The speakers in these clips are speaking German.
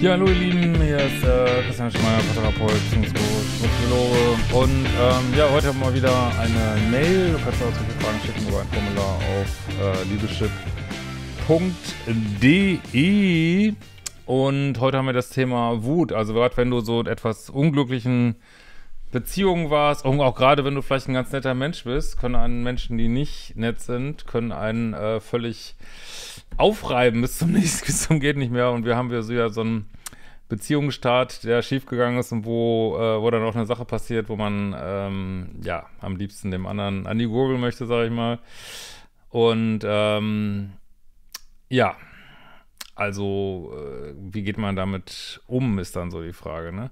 Ja, hallo ihr Lieben, hier ist äh, Christian Schmeier, Paterapol, Psychologe und ähm, ja, heute haben wir mal wieder eine Mail, du kannst auch zu Fragen schicken über ein Formular auf äh, liebeschip.de und heute haben wir das Thema Wut, also gerade wenn du so etwas unglücklichen Beziehungen warst, auch gerade wenn du vielleicht ein ganz netter Mensch bist, können einen Menschen, die nicht nett sind, können einen äh, völlig aufreiben bis zum nächsten, bis zum geht nicht mehr. Und wir haben wir so ja so einen Beziehungsstart, der schiefgegangen ist und wo, äh, wo dann auch eine Sache passiert, wo man ähm, ja am liebsten dem anderen an die Gurgel möchte, sage ich mal. Und ähm, ja, also äh, wie geht man damit um, ist dann so die Frage, ne?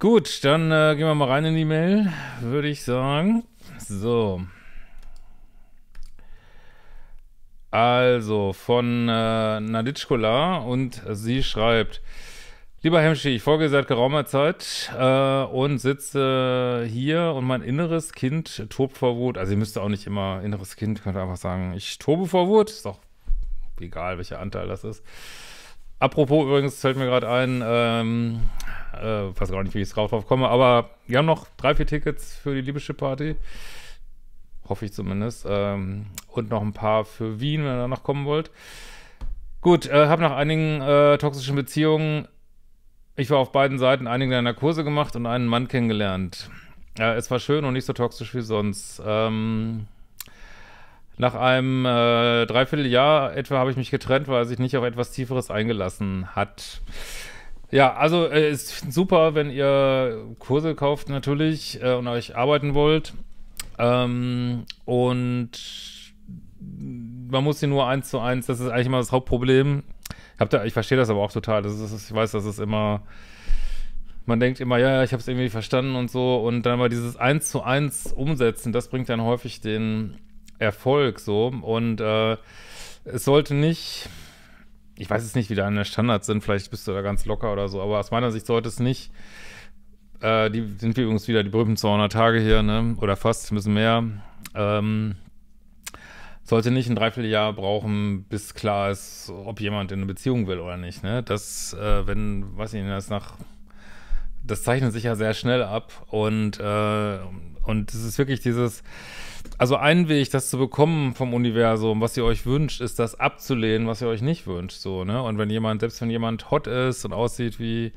Gut, dann äh, gehen wir mal rein in die Mail, würde ich sagen. So. Also von äh, Naditschkola und sie schreibt: Lieber Hemschi, ich folge seit geraumer Zeit äh, und sitze hier und mein inneres Kind tobt vor Wut. Also, ihr müsst auch nicht immer inneres Kind, könnt ihr einfach sagen: Ich tobe vor Wut. Ist doch egal, welcher Anteil das ist. Apropos übrigens fällt mir gerade ein, ähm, äh, weiß gar nicht, wie ich drauf, drauf komme, aber wir haben noch drei, vier Tickets für die Liebeschiff-Party. Hoffe ich zumindest. Ähm, und noch ein paar für Wien, wenn ihr danach kommen wollt. Gut, äh, habe nach einigen äh, toxischen Beziehungen, ich war auf beiden Seiten, einige deiner Kurse gemacht und einen Mann kennengelernt. Ja, es war schön und nicht so toxisch wie sonst. Ähm, nach einem äh, Dreivierteljahr etwa habe ich mich getrennt, weil er sich nicht auf etwas Tieferes eingelassen hat. Ja, also äh, ist super, wenn ihr Kurse kauft natürlich äh, und euch arbeiten wollt. Ähm, und man muss sie nur eins zu eins, das ist eigentlich immer das Hauptproblem. Ich, da, ich verstehe das aber auch total. Das ist, ich weiß, das ist immer, man denkt immer, ja, ja, ich habe es irgendwie verstanden und so. Und dann mal dieses eins zu eins umsetzen, das bringt dann häufig den Erfolg so. Und äh, es sollte nicht ich weiß jetzt nicht, wie deine Standards sind, vielleicht bist du da ganz locker oder so, aber aus meiner Sicht sollte es nicht, äh, die sind wir übrigens wieder die berühmten 200 Tage hier, ne, oder fast, ein bisschen mehr, ähm, sollte nicht ein Dreivierteljahr brauchen, bis klar ist, ob jemand in eine Beziehung will oder nicht, ne, das, äh, wenn, weiß ich nicht, das nach, das zeichnet sich ja sehr schnell ab und, äh, und es ist wirklich dieses, also ein Weg, das zu bekommen vom Universum, was ihr euch wünscht, ist das abzulehnen, was ihr euch nicht wünscht, so, ne? Und wenn jemand, selbst wenn jemand hot ist und aussieht wie,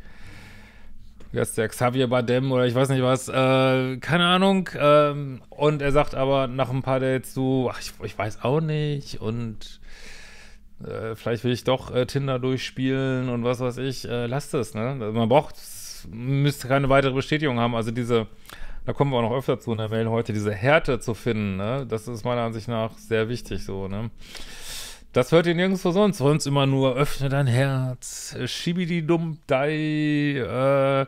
wie heißt der, Xavier Badem oder ich weiß nicht was, äh, keine Ahnung, ähm, und er sagt aber nach ein paar Dates so, ach, ich, ich weiß auch nicht und äh, vielleicht will ich doch äh, Tinder durchspielen und was weiß ich, äh, lasst es, ne? Man braucht, müsste keine weitere Bestätigung haben, also diese da kommen wir auch noch öfter zu in der Mail heute, diese Härte zu finden, ne? Das ist meiner Ansicht nach sehr wichtig so, ne? Das hört ihr nirgendwo sonst. Sonst immer nur öffne dein Herz, schibidi äh,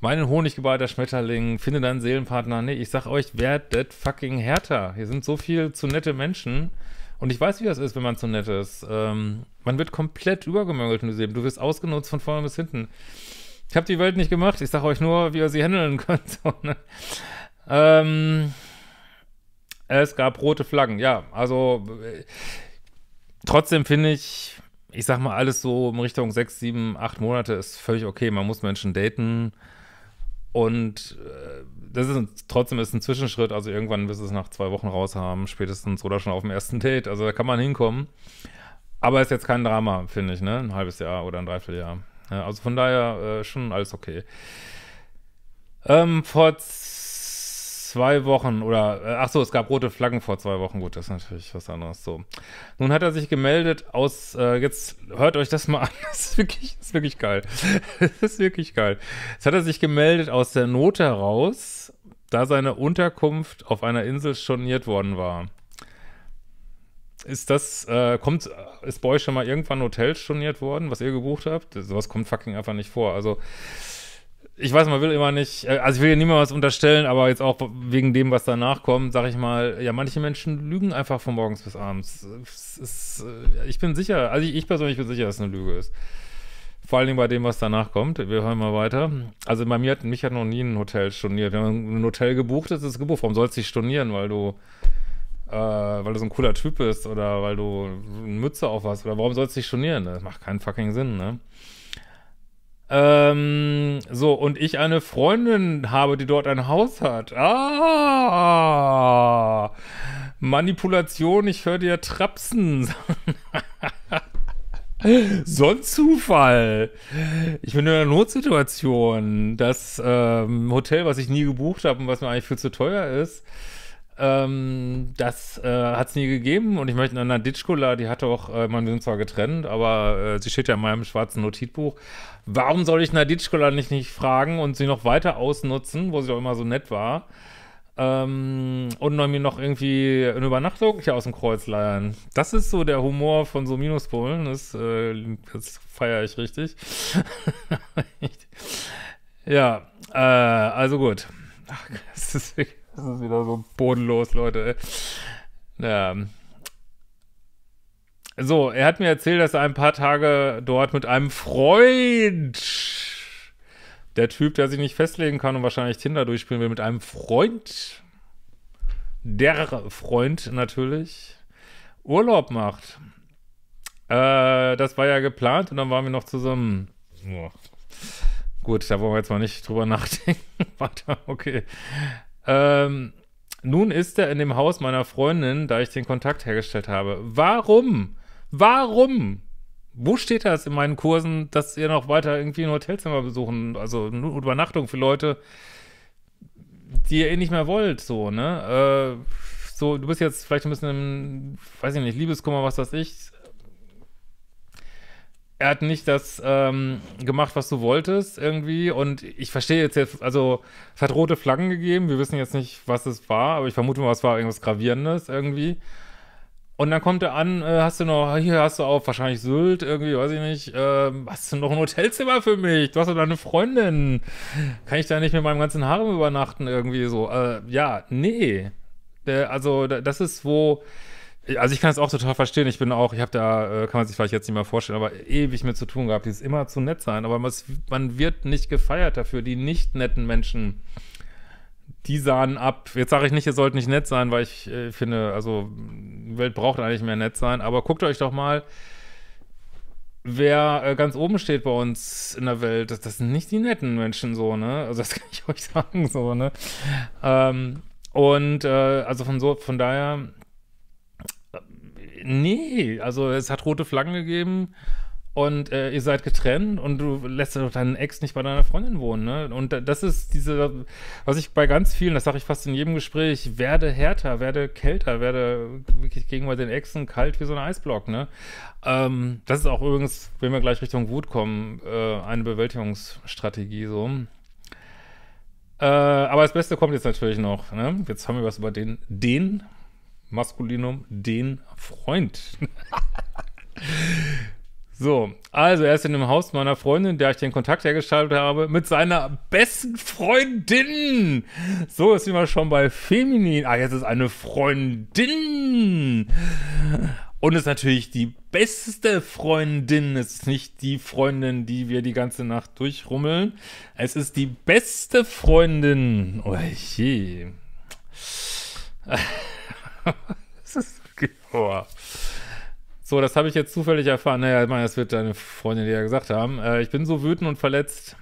meinen Honiggeballter Schmetterling, finde deinen Seelenpartner. Nee, ich sag euch, werdet fucking härter. Hier sind so viel zu nette Menschen. Und ich weiß, wie das ist, wenn man zu nett ist. Ähm, man wird komplett übergemögelt in diesem Leben. Du wirst ausgenutzt von vorne bis hinten. Ich habe die Welt nicht gemacht. Ich sage euch nur, wie ihr sie handeln könnt. Ne? ähm, es gab rote Flaggen. Ja, also äh, trotzdem finde ich, ich sag mal, alles so in Richtung sechs, sieben, acht Monate ist völlig okay. Man muss Menschen daten. Und äh, das ist ein, trotzdem ist ein Zwischenschritt. Also irgendwann wirst du es nach zwei Wochen raus haben, spätestens oder schon auf dem ersten Date. Also da kann man hinkommen. Aber ist jetzt kein Drama, finde ich, ne? Ein halbes Jahr oder ein Dreivierteljahr. Ja, also von daher äh, schon alles okay. Ähm, vor zwei Wochen oder, äh, ach so, es gab rote Flaggen vor zwei Wochen. Gut, das ist natürlich was anderes. So. Nun hat er sich gemeldet aus, äh, jetzt hört euch das mal an. Das ist wirklich, das ist wirklich geil. Das ist wirklich geil. Jetzt hat er sich gemeldet aus der Not heraus, da seine Unterkunft auf einer Insel storniert worden war ist das, äh, kommt, äh, ist bei euch schon mal irgendwann ein Hotel storniert worden, was ihr gebucht habt? Sowas kommt fucking einfach nicht vor. Also, ich weiß, man will immer nicht, äh, also ich will ja niemandem was unterstellen, aber jetzt auch wegen dem, was danach kommt, sag ich mal, ja, manche Menschen lügen einfach von morgens bis abends. Ist, äh, ich bin sicher, also ich, ich persönlich bin sicher, dass es eine Lüge ist. Vor allen Dingen bei dem, was danach kommt. Wir hören mal weiter. Also bei mir hat, mich hat noch nie ein Hotel storniert. Wenn man ein Hotel gebucht ist, ist es gebucht. Warum sollst du dich stornieren? Weil du äh, weil du so ein cooler Typ bist oder weil du eine Mütze auf hast oder warum sollst du dich schonieren? Das macht keinen fucking Sinn, ne? Ähm, so, und ich eine Freundin habe, die dort ein Haus hat. Ah! Manipulation, ich höre dir Trapsen. so ein Zufall. Ich bin in einer Notsituation. Das ähm, Hotel, was ich nie gebucht habe und was mir eigentlich viel zu teuer ist, ähm, das äh, hat es nie gegeben und ich möchte Anna Ditschkola, die hatte auch, äh, man, wir sind zwar getrennt, aber äh, sie steht ja in meinem schwarzen Notizbuch. Warum soll ich Anna nicht, nicht fragen und sie noch weiter ausnutzen, wo sie doch immer so nett war? Ähm, und mir noch irgendwie eine Übernachtung hier aus dem Kreuz leiern. Das ist so der Humor von so Minuspolen. Das, äh, das feiere ich richtig. ja, äh, also gut. Ach, das ist wirklich das ist wieder so bodenlos, Leute. Ähm. So, er hat mir erzählt, dass er ein paar Tage dort mit einem Freund, der Typ, der sich nicht festlegen kann und wahrscheinlich Tinder durchspielen will, mit einem Freund, der Freund natürlich, Urlaub macht. Äh, das war ja geplant und dann waren wir noch zusammen. Boah. Gut, da wollen wir jetzt mal nicht drüber nachdenken. Warte, okay. Ähm, nun ist er in dem Haus meiner Freundin, da ich den Kontakt hergestellt habe. Warum? Warum? Wo steht das in meinen Kursen, dass ihr noch weiter irgendwie ein Hotelzimmer besuchen, also eine Übernachtung für Leute, die ihr eh nicht mehr wollt, so, ne? Äh, so, du bist jetzt vielleicht ein bisschen im, weiß ich nicht, Liebeskummer, was weiß ich, er hat nicht das ähm, gemacht, was du wolltest irgendwie. Und ich verstehe jetzt jetzt, also es hat rote Flaggen gegeben. Wir wissen jetzt nicht, was es war, aber ich vermute mal, es war irgendwas Gravierendes irgendwie. Und dann kommt er an, äh, hast du noch, hier hast du auch wahrscheinlich Sylt, irgendwie, weiß ich nicht, äh, hast du noch ein Hotelzimmer für mich? Du hast doch deine Freundin. Kann ich da nicht mit meinem ganzen Harem übernachten irgendwie so? Äh, ja, nee. also das ist, wo also ich kann es auch total verstehen. Ich bin auch, ich habe da, äh, kann man sich vielleicht jetzt nicht mehr vorstellen, aber ewig mit zu tun gehabt, ist immer zu nett sein. Aber man wird nicht gefeiert dafür, die nicht netten Menschen die sahen ab. Jetzt sage ich nicht, ihr sollt nicht nett sein, weil ich äh, finde, also die Welt braucht eigentlich mehr nett sein. Aber guckt euch doch mal, wer äh, ganz oben steht bei uns in der Welt. Das, das, sind nicht die netten Menschen so, ne? Also das kann ich euch sagen so, ne? Ähm, und äh, also von so, von daher nee, also es hat rote Flaggen gegeben und äh, ihr seid getrennt und du lässt doch deinen Ex nicht bei deiner Freundin wohnen, ne? Und das ist diese, was ich bei ganz vielen, das sage ich fast in jedem Gespräch, werde härter, werde kälter, werde wirklich gegenüber den Exen kalt wie so ein Eisblock, ne? Ähm, das ist auch übrigens, wenn wir gleich Richtung Wut kommen, äh, eine Bewältigungsstrategie so. Äh, aber das Beste kommt jetzt natürlich noch, ne? Jetzt haben wir was über den, den Maskulinum, den Freund. so, also er ist in dem Haus meiner Freundin, der ich den Kontakt hergestellt habe, mit seiner besten Freundin. So ist immer schon bei Feminin. Ah, jetzt ist eine Freundin. Und ist natürlich die beste Freundin. Es ist nicht die Freundin, die wir die ganze Nacht durchrummeln. Es ist die beste Freundin. Oh je. das ist, oh. So, das habe ich jetzt zufällig erfahren. Naja, ich meine, das wird deine Freundin dir ja gesagt haben. Äh, ich bin so wütend und verletzt.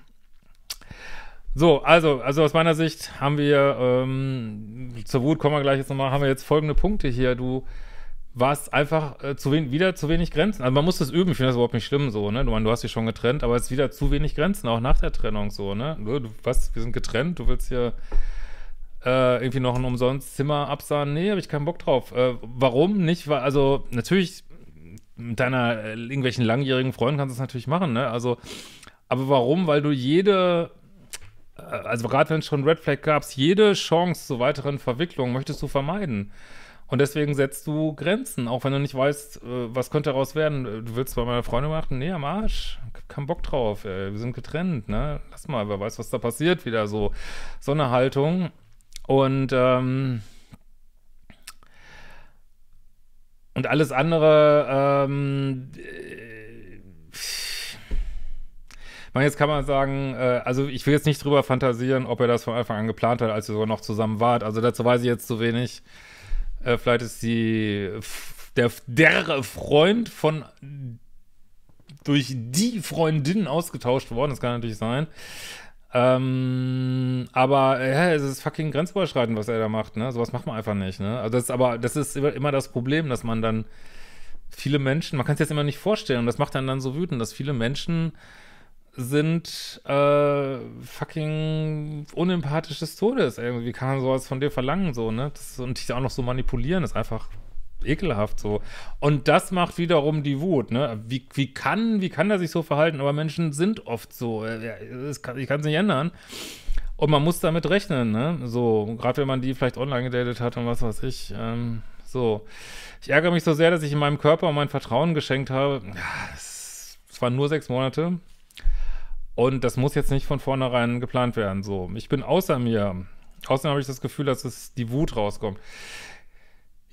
So, also, also aus meiner Sicht haben wir, ähm, zur Wut kommen wir gleich jetzt nochmal, haben wir jetzt folgende Punkte hier. Du warst einfach äh, zu wieder zu wenig Grenzen. Also man muss das üben, ich finde das überhaupt nicht schlimm so, ne? Du, mein, du hast dich schon getrennt, aber es ist wieder zu wenig Grenzen, auch nach der Trennung so, ne? Du, du, was, wir sind getrennt, du willst hier äh, irgendwie noch ein umsonst Zimmer absahen. Nee, habe ich keinen Bock drauf. Äh, warum nicht? Weil, also, natürlich, mit deiner äh, irgendwelchen langjährigen Freunden kannst du es natürlich machen, ne? Also, aber warum? Weil du jede, äh, also gerade wenn es schon Red Flag gab, jede Chance zu weiteren Verwicklungen möchtest du vermeiden. Und deswegen setzt du Grenzen, auch wenn du nicht weißt, äh, was könnte daraus werden. Äh, du willst bei meiner Freundin machen, nee, am Arsch, kein Bock drauf, ey. wir sind getrennt, ne? Lass mal, wer weiß, was da passiert, wieder so. So eine Haltung. Und, ähm, und alles andere, ähm, man, jetzt kann man sagen, äh, also ich will jetzt nicht drüber fantasieren, ob er das von Anfang an geplant hat, als ihr sogar noch zusammen wart. Also dazu weiß ich jetzt zu wenig. Äh, vielleicht ist die der, der Freund von durch die Freundin ausgetauscht worden, das kann natürlich sein. Ähm, aber äh, es ist fucking grenzüberschreitend, was er da macht, ne? Sowas macht man einfach nicht, ne? Also das ist aber, das ist immer das Problem, dass man dann viele Menschen, man kann es jetzt immer nicht vorstellen, und das macht einen dann so wütend, dass viele Menschen sind äh, fucking unempathisch des Todes. Irgendwie kann man sowas von dir verlangen, so, ne? Das, und dich auch noch so manipulieren, ist einfach ekelhaft so. Und das macht wiederum die Wut, ne? Wie, wie, kann, wie kann er sich so verhalten? Aber Menschen sind oft so. ich kann es nicht ändern. Und man muss damit rechnen, ne? So, gerade wenn man die vielleicht online gedatet hat und was weiß ich. Ähm, so. Ich ärgere mich so sehr, dass ich in meinem Körper mein Vertrauen geschenkt habe. Es waren nur sechs Monate. Und das muss jetzt nicht von vornherein geplant werden. So, ich bin außer mir. Außerdem habe ich das Gefühl, dass es die Wut rauskommt.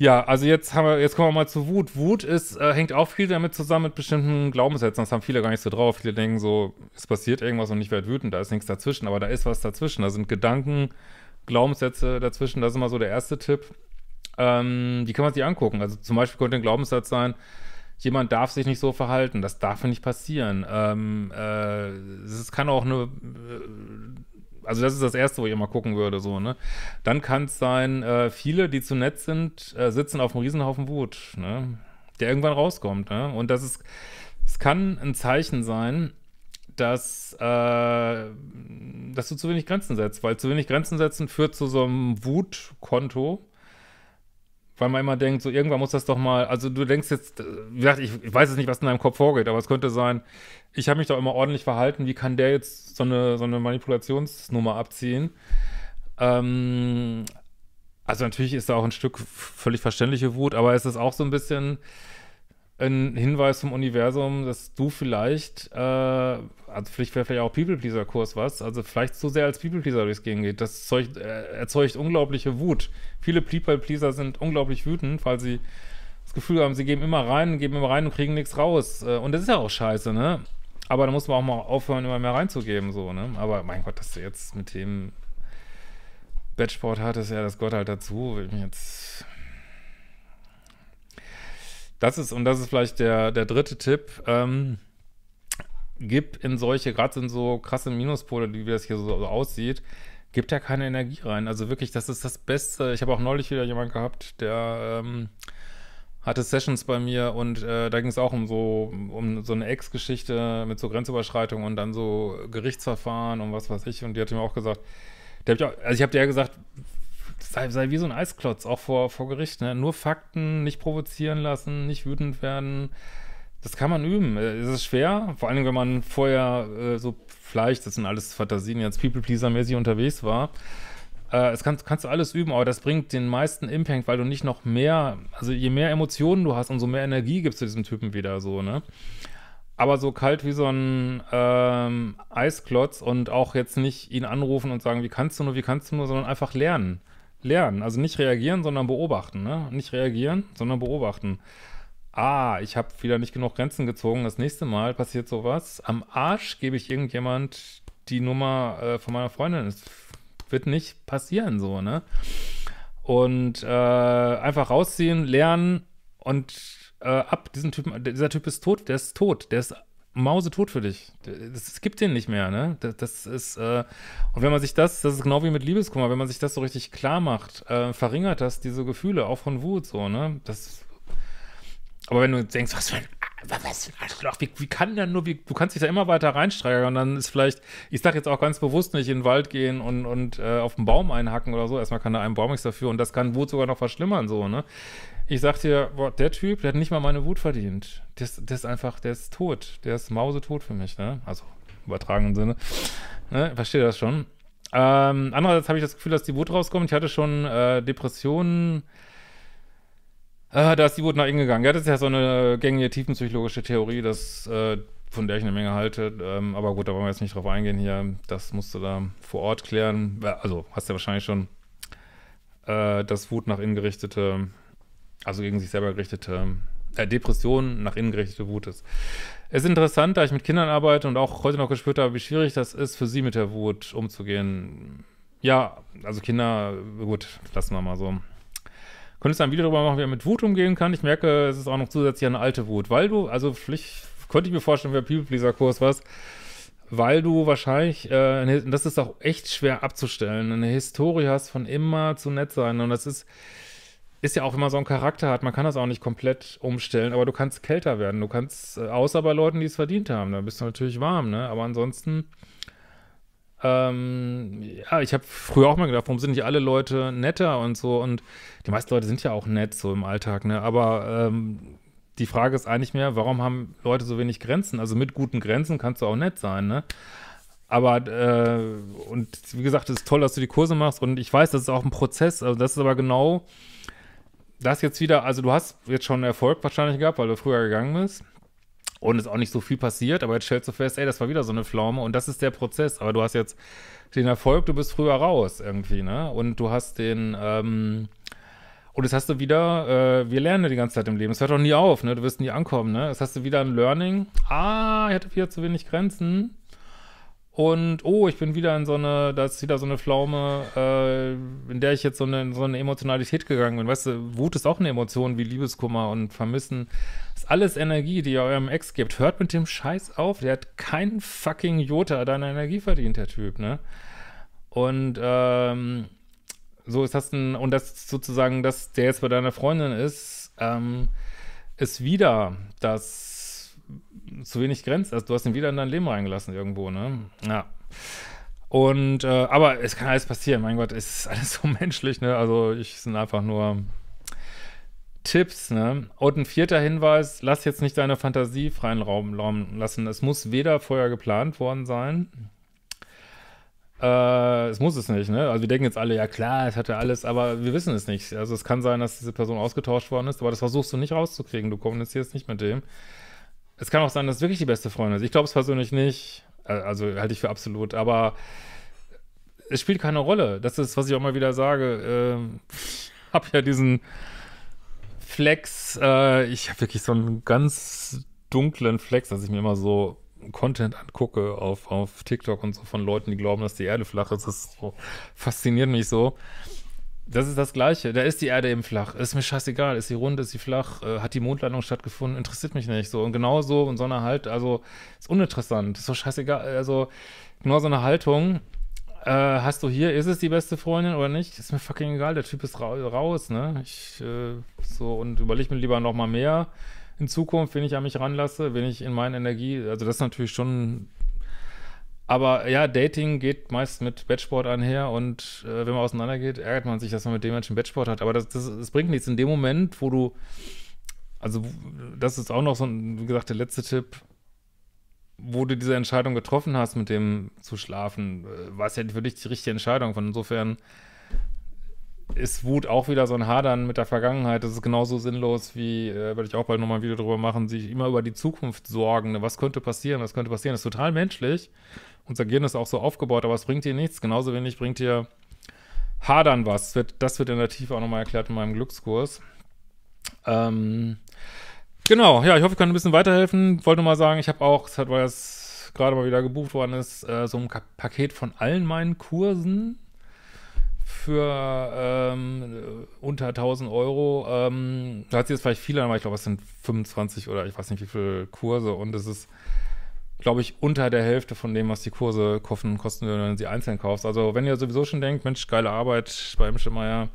Ja, also jetzt haben wir, jetzt kommen wir mal zu Wut. Wut ist, äh, hängt auch viel damit zusammen mit bestimmten Glaubenssätzen. Das haben viele gar nicht so drauf. Viele denken so, es passiert irgendwas und ich werde wütend, da ist nichts dazwischen, aber da ist was dazwischen. Da sind Gedanken, Glaubenssätze dazwischen, das ist immer so der erste Tipp. Ähm, die kann man sich angucken. Also zum Beispiel könnte ein Glaubenssatz sein, jemand darf sich nicht so verhalten, das darf nicht passieren. Ähm, äh, es kann auch eine äh, also das ist das Erste, wo ich immer gucken würde, so, ne? Dann kann es sein, äh, viele, die zu nett sind, äh, sitzen auf einem Riesenhaufen Wut, ne? Der irgendwann rauskommt, ne? Und das ist, es kann ein Zeichen sein, dass, äh, dass du zu wenig Grenzen setzt, weil zu wenig Grenzen setzen führt zu so einem Wutkonto, weil man immer denkt, so irgendwann muss das doch mal, also du denkst jetzt, wie gesagt, ich, weiß jetzt nicht, was in deinem Kopf vorgeht, aber es könnte sein, ich habe mich doch immer ordentlich verhalten, wie kann der jetzt so eine, so eine Manipulationsnummer abziehen? Ähm, also natürlich ist da auch ein Stück völlig verständliche Wut, aber es ist auch so ein bisschen, ein Hinweis zum Universum, dass du vielleicht, äh, also vielleicht wäre vielleicht auch People-Pleaser-Kurs was, also vielleicht zu sehr als People-Pleaser durchs Gehen geht. Das Zeug, äh, erzeugt unglaubliche Wut. Viele People-Pleaser sind unglaublich wütend, weil sie das Gefühl haben, sie geben immer rein, geben immer rein und kriegen nichts raus. Äh, und das ist ja auch scheiße, ne? Aber da muss man auch mal aufhören, immer mehr reinzugeben, so, ne? Aber mein Gott, dass du jetzt mit dem Batchport hattest, ja, das gehört halt dazu. will ich Jetzt das ist, und das ist vielleicht der, der dritte Tipp, ähm, gib in solche, gerade in so krasse Minuspole, wie das hier so, so aussieht, gibt ja keine Energie rein. Also wirklich, das ist das Beste. Ich habe auch neulich wieder jemanden gehabt, der ähm, hatte Sessions bei mir und äh, da ging es auch um so, um so eine Ex-Geschichte mit so Grenzüberschreitung und dann so Gerichtsverfahren und was weiß ich. Und die hat mir auch gesagt, der, also ich habe dir ja gesagt, sei, sei wie so ein Eisklotz, auch vor, vor Gericht. Ne? Nur Fakten, nicht provozieren lassen, nicht wütend werden. Das kann man üben. Äh, es ist schwer, vor allem wenn man vorher äh, so vielleicht, das sind alles Fantasien, jetzt People-Pleaser-mäßig unterwegs war. Äh, es kannst, kannst du alles üben, aber das bringt den meisten Impact, weil du nicht noch mehr, also je mehr Emotionen du hast, umso mehr Energie gibst du diesem Typen wieder so, ne? Aber so kalt wie so ein ähm, Eisklotz und auch jetzt nicht ihn anrufen und sagen, wie kannst du nur, wie kannst du nur, sondern einfach lernen lernen. Also nicht reagieren, sondern beobachten. Ne? Nicht reagieren, sondern beobachten. Ah, ich habe wieder nicht genug Grenzen gezogen. Das nächste Mal passiert sowas. Am Arsch gebe ich irgendjemand die Nummer äh, von meiner Freundin. Es wird nicht passieren, so, ne? Und äh, einfach rausziehen, lernen und äh, ab. Diesen Typen, dieser Typ ist tot, der ist tot, der ist Mause tot für dich. Das, das gibt den nicht mehr, ne? Das, das ist, äh, und wenn man sich das, das ist genau wie mit Liebeskummer, wenn man sich das so richtig klar macht, äh, verringert das diese Gefühle, auch von Wut, so, ne? Das, aber wenn du denkst, was für ein, was für ein Arschloch, wie, wie kann denn nur, wie, du kannst dich da immer weiter reinsteigern und dann ist vielleicht, ich sag jetzt auch ganz bewusst nicht in den Wald gehen und, und äh, auf den Baum einhacken oder so, erstmal kann da ein Baum nichts dafür und das kann Wut sogar noch verschlimmern, so, ne? ich sag dir, boah, der Typ, der hat nicht mal meine Wut verdient. Der ist, der ist einfach, der ist tot. Der ist mausetot für mich, ne? Also, übertragenen Sinne. Ne? Verstehe das schon. Ähm, andererseits habe ich das Gefühl, dass die Wut rauskommt. Ich hatte schon äh, Depressionen. Äh, da ist die Wut nach innen gegangen. Ja, das ist ja so eine gängige tiefenpsychologische Theorie, das, äh, von der ich eine Menge halte. Ähm, aber gut, da wollen wir jetzt nicht drauf eingehen hier. Das musst du da vor Ort klären. Äh, also, hast du ja wahrscheinlich schon äh, das Wut nach innen gerichtete also gegen sich selber gerichtete äh, Depression, nach innen gerichtete Wut ist. Es ist interessant, da ich mit Kindern arbeite und auch heute noch gespürt habe, wie schwierig das ist, für sie mit der Wut umzugehen. Ja, also Kinder, gut, lassen wir mal so. Könntest du ein Video darüber machen, wie er mit Wut umgehen kann? Ich merke, es ist auch noch zusätzlich eine alte Wut, weil du, also vielleicht könnte ich mir vorstellen, wäre People Pleaser Kurs was, weil du wahrscheinlich, äh, das ist auch echt schwer abzustellen, eine Historie hast von immer zu nett sein und das ist, ist ja auch, wenn man so einen Charakter hat, man kann das auch nicht komplett umstellen, aber du kannst kälter werden. Du kannst, äh, außer bei Leuten, die es verdient haben, da bist du natürlich warm, ne? Aber ansonsten, ähm, ja, ich habe früher auch mal gedacht, warum sind nicht alle Leute netter und so? Und die meisten Leute sind ja auch nett so im Alltag, ne? Aber ähm, die Frage ist eigentlich mehr, warum haben Leute so wenig Grenzen? Also mit guten Grenzen kannst du auch nett sein, ne? Aber, äh, und wie gesagt, es ist toll, dass du die Kurse machst und ich weiß, das ist auch ein Prozess. Also das ist aber genau das jetzt wieder, also du hast jetzt schon Erfolg wahrscheinlich gehabt, weil du früher gegangen bist. Und es ist auch nicht so viel passiert, aber jetzt stellst du fest, ey, das war wieder so eine Pflaume und das ist der Prozess. Aber du hast jetzt den Erfolg, du bist früher raus irgendwie, ne? Und du hast den, ähm, und das hast du wieder, äh, wir lernen ja die ganze Zeit im Leben. Es hört doch nie auf, ne? Du wirst nie ankommen, ne? Das hast du wieder ein Learning. Ah, ich hatte wieder zu wenig Grenzen. Und oh, ich bin wieder in so eine, da ist wieder so eine Pflaume, äh, in der ich jetzt so eine, so eine Emotionalität gegangen bin. Weißt du, Wut ist auch eine Emotion wie Liebeskummer und Vermissen. Das ist alles Energie, die ihr eurem Ex gibt. Hört mit dem Scheiß auf, der hat keinen fucking Jota deine Energie verdient, der Typ, ne? Und ähm, so ist das ein, und das sozusagen, dass der jetzt bei deiner Freundin ist, ähm, ist wieder das zu wenig Grenzen. Also du hast ihn wieder in dein Leben reingelassen irgendwo, ne? Ja. Und, äh, aber es kann alles passieren. Mein Gott, es ist alles so menschlich, ne? Also ich sind einfach nur Tipps, ne? Und ein vierter Hinweis, lass jetzt nicht deine Fantasie freien Raum, Raum lassen. Es muss weder vorher geplant worden sein, äh, es muss es nicht, ne? Also wir denken jetzt alle, ja klar, es hatte alles, aber wir wissen es nicht. Also es kann sein, dass diese Person ausgetauscht worden ist, aber das versuchst du nicht rauszukriegen. Du kommunizierst nicht mit dem. Es kann auch sein, dass es wirklich die beste Freundin ist. Ich glaube es persönlich nicht. Äh, also halte ich für absolut. Aber es spielt keine Rolle. Das ist, was ich auch mal wieder sage. Ähm, habe ja diesen Flex. Äh, ich habe wirklich so einen ganz dunklen Flex, dass ich mir immer so Content angucke auf, auf TikTok und so von Leuten, die glauben, dass die Erde flach ist. Das so, fasziniert mich so. Das ist das Gleiche. Da ist die Erde eben flach. Ist mir scheißegal. Ist sie rund? Ist sie flach? Äh, hat die Mondlandung stattgefunden? Interessiert mich nicht. So und genau so und so eine halt. Also ist uninteressant. Ist doch scheißegal. Also genau so eine Haltung. Äh, hast du hier, ist es die beste Freundin oder nicht? Ist mir fucking egal, der Typ ist ra raus, ne? Ich, äh, so, und überleg mir lieber nochmal mehr in Zukunft, wen ich an mich ranlasse, wen ich in meine Energie, also das ist natürlich schon aber ja, Dating geht meist mit Bettsport einher und äh, wenn man auseinandergeht, ärgert man sich, dass man mit dem Menschen Bettsport hat. Aber das, das, das bringt nichts in dem Moment, wo du, also das ist auch noch so ein, wie gesagt, der letzte Tipp, wo du diese Entscheidung getroffen hast, mit dem zu schlafen, äh, war es ja für dich die richtige Entscheidung. Von insofern ist Wut auch wieder so ein Hadern mit der Vergangenheit. Das ist genauso sinnlos wie, äh, werde ich auch bald nochmal ein Video drüber machen, sich immer über die Zukunft sorgen. Was könnte passieren? Was könnte passieren? Das ist total menschlich unser Gehirn ist auch so aufgebaut, aber es bringt dir nichts. Genauso wenig bringt dir Hadern was. Das wird, das wird in der Tiefe auch nochmal erklärt in meinem Glückskurs. Ähm, genau, ja, ich hoffe, ich kann ein bisschen weiterhelfen. Wollte mal sagen, ich habe auch, weil das gerade mal wieder gebucht worden ist, äh, so ein Paket von allen meinen Kursen für ähm, unter 1000 Euro. Ähm, da hat sich jetzt vielleicht viele, aber ich glaube, es sind 25 oder ich weiß nicht wie viele Kurse und es ist glaube ich, unter der Hälfte von dem, was die Kurse kosten, kosten wenn du sie einzeln kaufst. Also, wenn ihr sowieso schon denkt, Mensch, geile Arbeit bei Imschemeyer,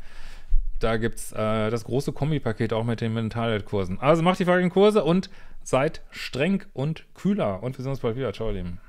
da gibt es äh, das große Kombipaket auch mit den mental kursen Also macht die folgenden Kurse und seid streng und kühler. Und wir sehen uns bald wieder. Ciao, ihr Lieben.